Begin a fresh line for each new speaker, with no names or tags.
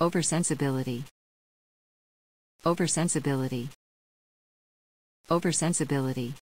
Oversensibility. Oversensibility. Oversensibility.